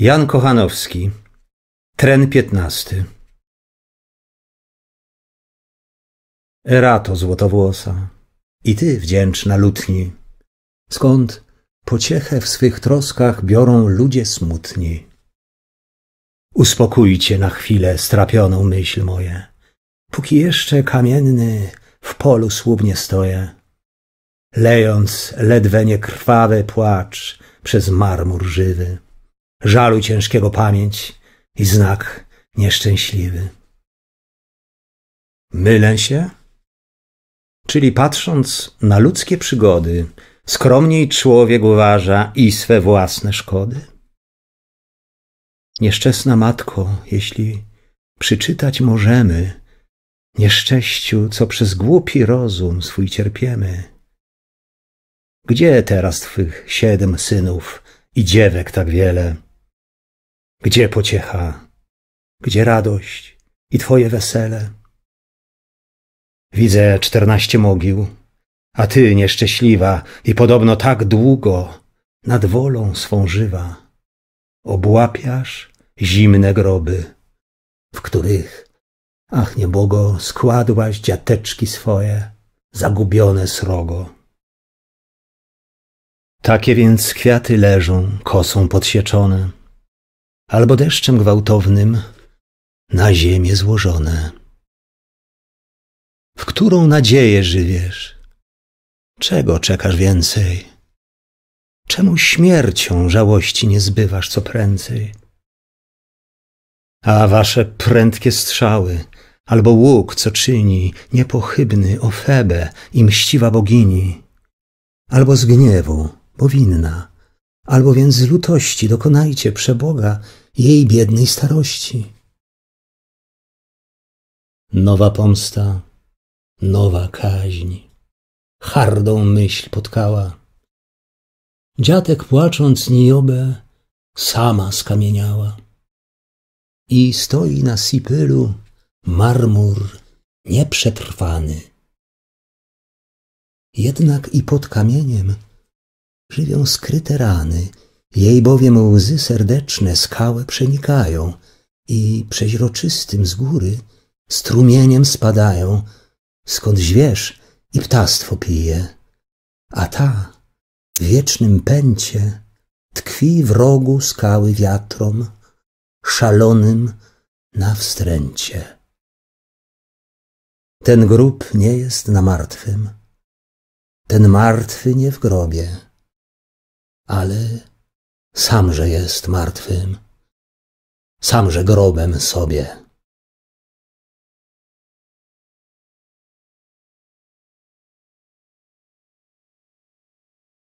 Jan Kochanowski, tren 15. Erato złotowłosa, i ty wdzięczna lutni, skąd pociechę w swych troskach biorą ludzie smutni. Uspokójcie na chwilę strapioną myśl moje, póki jeszcze kamienny w polu słupnie stoję, lejąc ledwe niekrwawy płacz przez marmur żywy żalu ciężkiego pamięć i znak nieszczęśliwy. Mylę się? Czyli patrząc na ludzkie przygody, skromniej człowiek uważa i swe własne szkody? Nieszczęsna matko, jeśli przyczytać możemy nieszczęściu, co przez głupi rozum swój cierpiemy. Gdzie teraz twych siedem synów i dziewek tak wiele? Gdzie pociecha? Gdzie radość i Twoje wesele? Widzę czternaście mogił, a Ty nieszczęśliwa i podobno tak długo nad wolą swą żywa. Obłapiasz zimne groby, w których, ach niebogo, składłaś dziateczki swoje, zagubione srogo. Takie więc kwiaty leżą, kosą podsieczone – albo deszczem gwałtownym na ziemię złożone. W którą nadzieję żywiesz? Czego czekasz więcej? Czemu śmiercią żałości nie zbywasz co prędzej? A wasze prędkie strzały, albo łuk, co czyni niepochybny Ofebę i mściwa bogini, albo z gniewu, bo winna, Albo więc z lutości dokonajcie przeboga jej biednej starości. Nowa pomsta, nowa kaźń, hardą myśl potkała. Dziatek płacząc Niobę sama skamieniała. I stoi na Sipylu marmur nieprzetrwany. Jednak i pod kamieniem żywią skryte rany, jej bowiem łzy serdeczne skałę przenikają i przeźroczystym z góry strumieniem spadają, skąd zwierz i ptactwo pije. A ta w wiecznym pęcie tkwi w rogu skały wiatrom, szalonym na wstręcie. Ten grób nie jest na martwym, ten martwy nie w grobie ale samże jest martwym, samże grobem sobie.